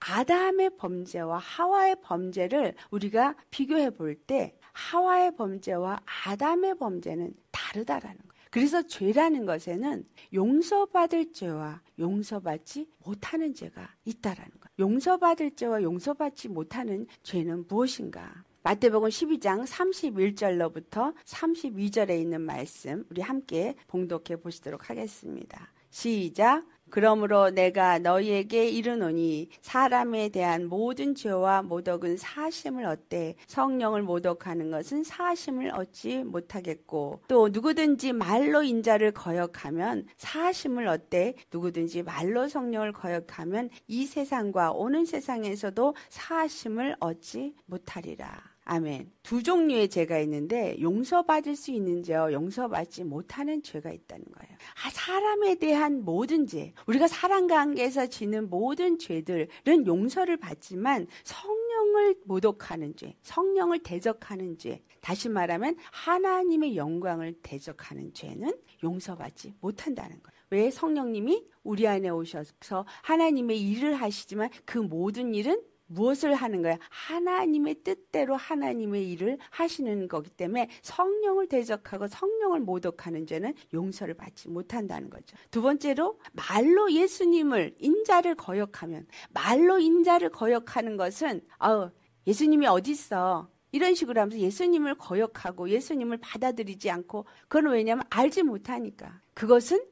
아담의 범죄와 하와의 범죄를 우리가 비교해 볼 때 하와의 범죄와 아담의 범죄는 다르다라는 거예요. 그래서 죄라는 것에는 용서받을 죄와 용서받지 못하는 죄가 있다라는 거예요. 용서받을 죄와 용서받지 못하는 죄는 무엇인가? 마태복음 12장 31절로부터 32절에 있는 말씀 우리 함께 봉독해 보시도록 하겠습니다. 시작 그러므로 내가 너희에게 이르노니 사람에 대한 모든 죄와 모독은 사심을 얻되 성령을 모독하는 것은 사심을 얻지 못하겠고 또 누구든지 말로 인자를 거역하면 사심을 얻되 누구든지 말로 성령을 거역하면 이 세상과 오는 세상에서도 사심을 얻지 못하리라. 아멘. 두 종류의 죄가 있는데 용서받을 수 있는 죄와 용서받지 못하는 죄가 있다는 거예요. 아, 사람에 대한 모든 죄, 우리가 사람 관계에서 지는 모든 죄들은 용서를 받지만 성령을 모독하는 죄, 성령을 대적하는 죄, 다시 말하면 하나님의 영광을 대적하는 죄는 용서받지 못한다는 거예요. 왜 성령님이 우리 안에 오셔서 하나님의 일을 하시지만 그 모든 일은 무엇을 하는 거야? 하나님의 뜻대로 하나님의 일을 하시는 거기 때문에 성령을 대적하고 성령을 모독하는 죄는 용서를 받지 못한다는 거죠. 두 번째로 말로 예수님을 인자를 거역하면 말로 인자를 거역하는 것은 어 예수님이 어디 있어? 이런 식으로 하면서 예수님을 거역하고 예수님을 받아들이지 않고 그건 왜냐하면 알지 못하니까 그것은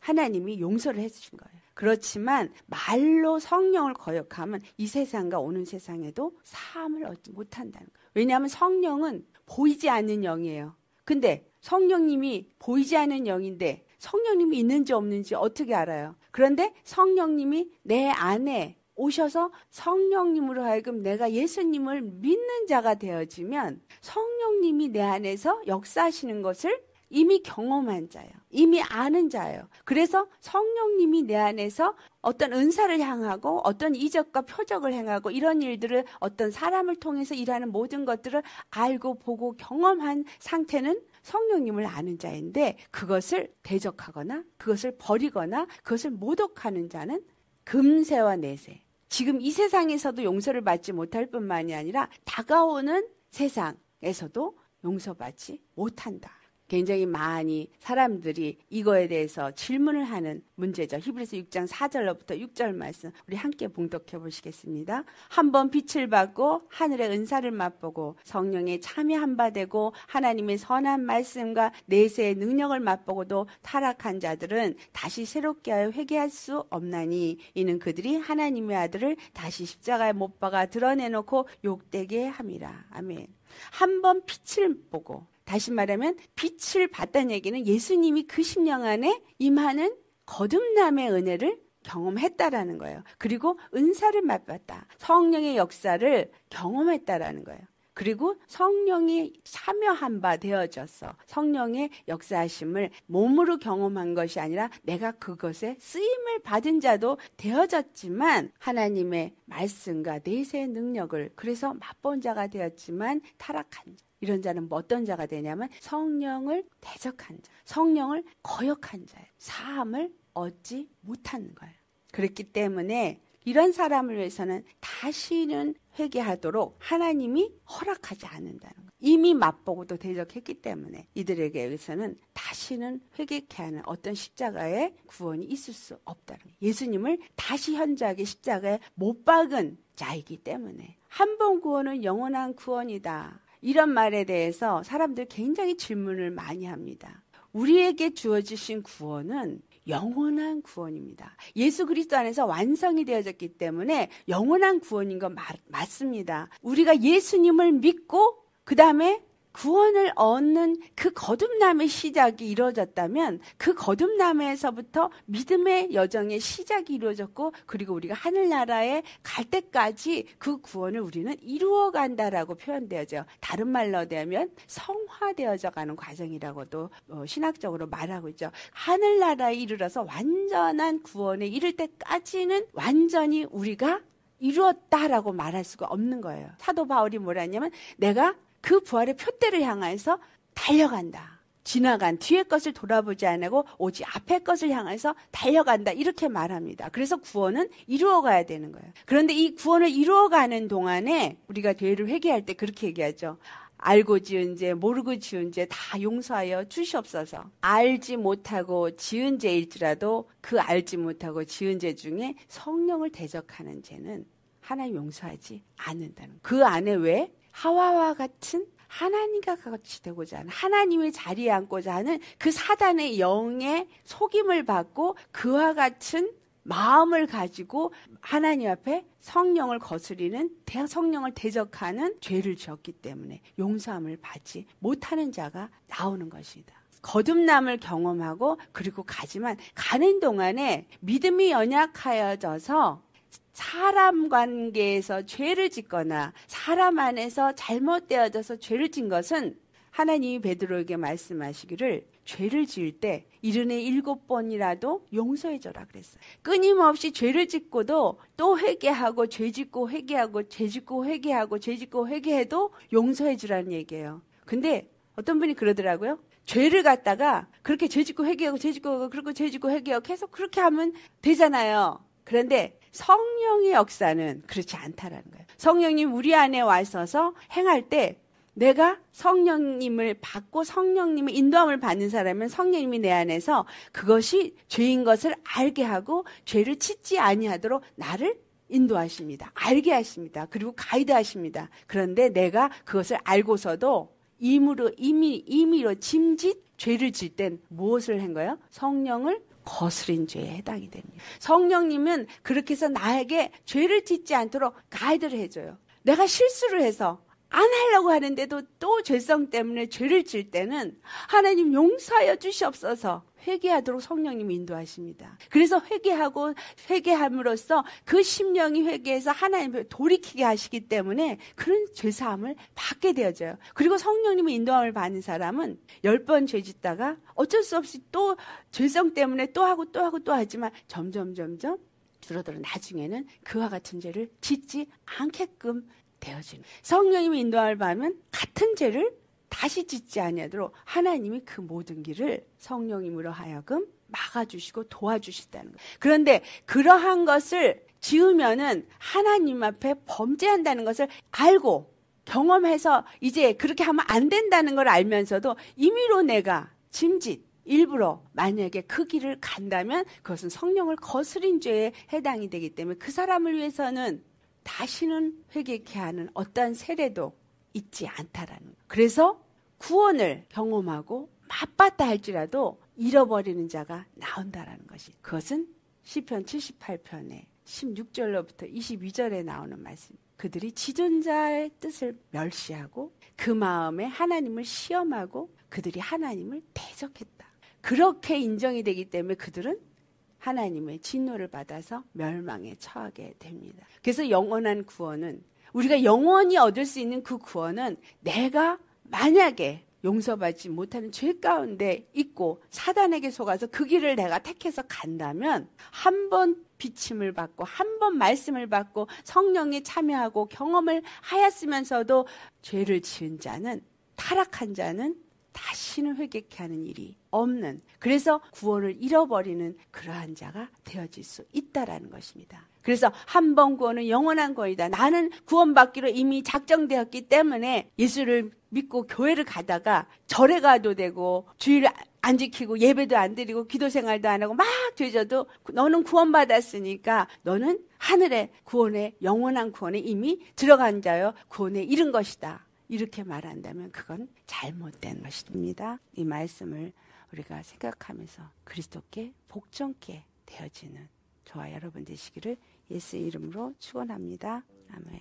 하나님이 용서를 해주신 거예요. 그렇지만 말로 성령을 거역하면 이 세상과 오는 세상에도 사함을 얻지 못한다는 거예요. 왜냐하면 성령은 보이지 않는 영이에요. 근데 성령님이 보이지 않는 영인데 성령님이 있는지 없는지 어떻게 알아요? 그런데 성령님이 내 안에 오셔서 성령님으로 하여금 내가 예수님을 믿는 자가 되어지면 성령님이 내 안에서 역사하시는 것을 이미 경험한 자예요. 이미 아는 자예요. 그래서 성령님이 내 안에서 어떤 은사를 향하고 어떤 이적과 표적을 행하고 이런 일들을 어떤 사람을 통해서 일하는 모든 것들을 알고 보고 경험한 상태는 성령님을 아는 자인데 그것을 대적하거나 그것을 버리거나 그것을 모독하는 자는 금세와 내세. 지금 이 세상에서도 용서를 받지 못할 뿐만이 아니라 다가오는 세상에서도 용서받지 못한다. 굉장히 많이 사람들이 이거에 대해서 질문을 하는 문제죠. 히브리서 6장 4절로부터 6절 말씀 우리 함께 봉독해 보시겠습니다. 한번 빛을 받고 하늘의 은사를 맛보고 성령의 참여한 바 되고 하나님의 선한 말씀과 내세의 능력을 맛보고도 타락한 자들은 다시 새롭게 하여 회개할 수 없나니 이는 그들이 하나님의 아들을 다시 십자가에 못 박아 드러내놓고 욕되게 함이라. 아멘. 한번 빛을 보고 다시 말하면 빛을 봤다는 얘기는 예수님이 그 심령 안에 임하는 거듭남의 은혜를 경험했다라는 거예요. 그리고 은사를 맛봤다. 성령의 역사를 경험했다라는 거예요. 그리고 성령이 참여한 바 되어져서 성령의 역사하심을 몸으로 경험한 것이 아니라 내가 그것에 쓰임을 받은 자도 되어졌지만 하나님의 말씀과 내세의 능력을 그래서 맛본 자가 되었지만 타락한 자 이런 자는 뭐 어떤 자가 되냐면 성령을 대적한 자, 성령을 거역한 자 사함을 얻지 못하는 거예요. 그렇기 때문에 이런 사람을 위해서는 다시는 회개하도록 하나님이 허락하지 않는다는 거예요. 이미 맛보고도 대적했기 때문에 이들에게 의해서는 다시는 회개케 하는 어떤 십자가의 구원이 있을 수 없다는 거예요. 예수님을 다시 현저하게 십자가에 못 박은 자이기 때문에 한 번 구원은 영원한 구원이다 이런 말에 대해서 사람들 굉장히 질문을 많이 합니다. 우리에게 주어지신 구원은 영원한 구원입니다. 예수 그리스도 안에서 완성이 되어졌기 때문에 영원한 구원인 건 맞, 맞습니다. 우리가 예수님을 믿고 그 다음에 구원을 얻는 그 거듭남의 시작이 이루어졌다면 그 거듭남에서부터 믿음의 여정의 시작이 이루어졌고 그리고 우리가 하늘나라에 갈 때까지 그 구원을 우리는 이루어 간다라고 표현되어져 요 다른 말로 되면 성화되어져 가는 과정이라고도 어, 신학적으로 말하고 있죠. 하늘나라에 이르러서 완전한 구원에 이를 때까지는 완전히 우리가 이루었다라고 말할 수가 없는 거예요. 사도 바울이 뭐라 했냐면 내가 그 부활의 표대를 향해서 달려간다. 지나간 뒤의 것을 돌아보지 않고 오직 앞의 것을 향해서 달려간다. 이렇게 말합니다. 그래서 구원은 이루어가야 되는 거예요. 그런데 이 구원을 이루어가는 동안에 우리가 죄를 회개할 때 그렇게 얘기하죠. 알고 지은 죄, 모르고 지은 죄 다 용서하여 주시옵소서. 알지 못하고 지은 죄일지라도 그 알지 못하고 지은 죄 중에 성령을 대적하는 죄는 하나님 용서하지 않는다는. 그 안에 왜 하와와 같은 하나님과 같이 되고자 하는 하나님의 자리에 앉고자 하는 그 사단의 영의 속임을 받고 그와 같은 마음을 가지고 하나님 앞에 성령을 거스리는 성령을 대적하는 죄를 지었기 때문에 용서함을 받지 못하는 자가 나오는 것이다. 거듭남을 경험하고 그리고 가지만 가는 동안에 믿음이 연약하여져서 사람 관계에서 죄를 짓거나 사람 안에서 잘못되어져서 죄를 진 것은 하나님이 베드로에게 말씀하시기를 죄를 지을 때 이른에 일곱 번이라도 용서해줘라 그랬어요. 끊임없이 죄를 짓고도 또 회개하고 죄 짓고 회개하고 죄 짓고 회개하고 죄 짓고 회개해도 용서해주라는 얘기예요. 근데 어떤 분이 그러더라고요. 죄를 갖다가 그렇게 죄 짓고 회개하고 죄 짓고 그리고 죄 짓고 회개하고 계속 그렇게 하면 되잖아요. 그런데 성령의 역사는 그렇지 않다라는 거예요. 성령님 우리 안에 와서서 행할 때 내가 성령님을 받고 성령님의 인도함을 받는 사람은 성령님이 내 안에서 그것이 죄인 것을 알게 하고 죄를 짓지 아니하도록 나를 인도하십니다. 알게 하십니다. 그리고 가이드하십니다. 그런데 내가 그것을 알고서도 임으로 임의 임의로 짐짓 죄를 질 땐 무엇을 한 거예요? 성령을 거스린 죄에 해당이 됩니다. 성령님은 그렇게 해서 나에게 죄를 짓지 않도록 가이드를 해줘요. 내가 실수를 해서 안 하려고 하는데도 또 죄성 때문에 죄를 질 때는 하나님 용서하여 주시옵소서 회개하도록 성령님이 인도하십니다. 그래서 회개하고 회개함으로써 그 심령이 회개해서 하나님을 돌이키게 하시기 때문에 그런 죄사함을 받게 되어져요. 그리고 성령님의 인도함을 받는 사람은 열 번 죄짓다가 어쩔 수 없이 또 죄성 때문에 또 하고 또 하고 또 하지만 점점 점점 줄어들어 나중에는 그와 같은 죄를 짓지 않게끔 되어지는 성령님의 인도함을 받으면 같은 죄를 다시 짓지 아니하도록 하나님이 그 모든 길을 성령님으로 하여금 막아주시고 도와주신다는 거예요. 그런데 그러한 것을 지으면은 하나님 앞에 범죄한다는 것을 알고 경험해서 이제 그렇게 하면 안 된다는 걸 알면서도 임의로 내가 짐짓 일부러 만약에 그 길을 간다면 그것은 성령을 거스린 죄에 해당이 되기 때문에 그 사람을 위해서는 다시는 회개케 하는 어떠 세례도 있지 않다라는. 거예요. 그래서 구원을 경험하고 맞봤다 할지라도 잃어버리는 자가 나온다라는 것이. 그것은 시편 78편에 16절로부터 22절에 나오는 말씀. 그들이 지존자의 뜻을 멸시하고 그 마음에 하나님을 시험하고 그들이 하나님을 대적했다. 그렇게 인정이 되기 때문에 그들은 하나님의 진노를 받아서 멸망에 처하게 됩니다. 그래서 영원한 구원은 우리가 영원히 얻을 수 있는 그 구원은 내가 만약에 용서받지 못하는 죄 가운데 있고 사단에게 속아서 그 길을 내가 택해서 간다면 한 번 비침을 받고 한 번 말씀을 받고 성령이 참여하고 경험을 하였으면서도 죄를 지은 자는 타락한 자는 다시는 회개케 하는 일이 없는 그래서 구원을 잃어버리는 그러한 자가 되어질 수 있다라는 것입니다. 그래서 한 번 구원은 영원한 거이다. 나는 구원받기로 이미 작정되었기 때문에 예수를 믿고 교회를 가다가 절에 가도 되고 주일 안 지키고 예배도 안 드리고 기도 생활도 안 하고 막 죄져도 너는 구원받았으니까 너는 하늘의 구원에 영원한 구원에 이미 들어간 자여 구원에 이른 것이다. 이렇게 말한다면 그건 잘못된 것입니다. 이 말씀을 우리가 생각하면서 그리스도께 복종께 되어지는 저와 여러분 되시기를 예수 이름으로 축원합니다. 아멘.